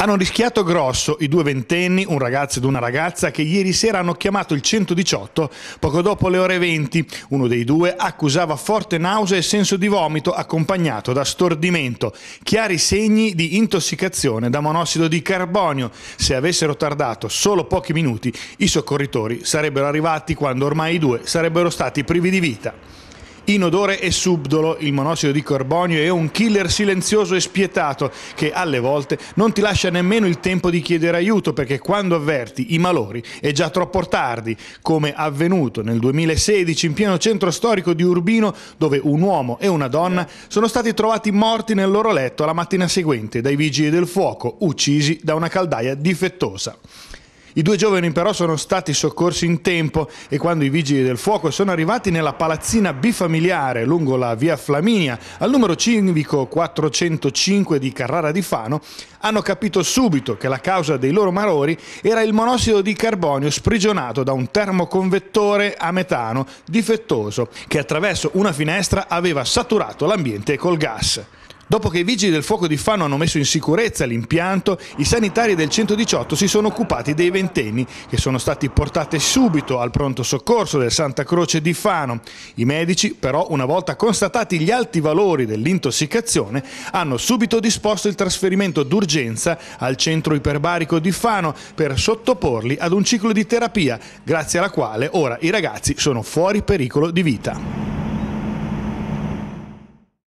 Hanno rischiato grosso i due ventenni, un ragazzo ed una ragazza, che ieri sera hanno chiamato il 118 poco dopo le ore 20. Uno dei due accusava forte nausea e senso di vomito accompagnato da stordimento, chiari segni di intossicazione da monossido di carbonio. Se avessero tardato solo pochi minuti, i soccorritori sarebbero arrivati quando ormai i due sarebbero stati privi di vita. Inodore e subdolo, il monossido di carbonio è un killer silenzioso e spietato che alle volte non ti lascia nemmeno il tempo di chiedere aiuto perché quando avverti i malori è già troppo tardi, come avvenuto nel 2016 in pieno centro storico di Urbino dove un uomo e una donna sono stati trovati morti nel loro letto la mattina seguente dai vigili del fuoco, uccisi da una caldaia difettosa. I due giovani però sono stati soccorsi in tempo e quando i vigili del fuoco sono arrivati nella palazzina bifamiliare lungo la via Flaminia al numero civico 405 di Carrara di Fano hanno capito subito che la causa dei loro malori era il monossido di carbonio sprigionato da un termoconvettore a metano difettoso che attraverso una finestra aveva saturato l'ambiente col gas. Dopo che i vigili del fuoco di Fano hanno messo in sicurezza l'impianto, i sanitari del 118 si sono occupati dei ventenni, che sono stati portati subito al pronto soccorso del Santa Croce di Fano. I medici, però, una volta constatati gli alti valori dell'intossicazione, hanno subito disposto il trasferimento d'urgenza al centro iperbarico di Fano per sottoporli ad un ciclo di terapia, grazie alla quale ora i ragazzi sono fuori pericolo di vita.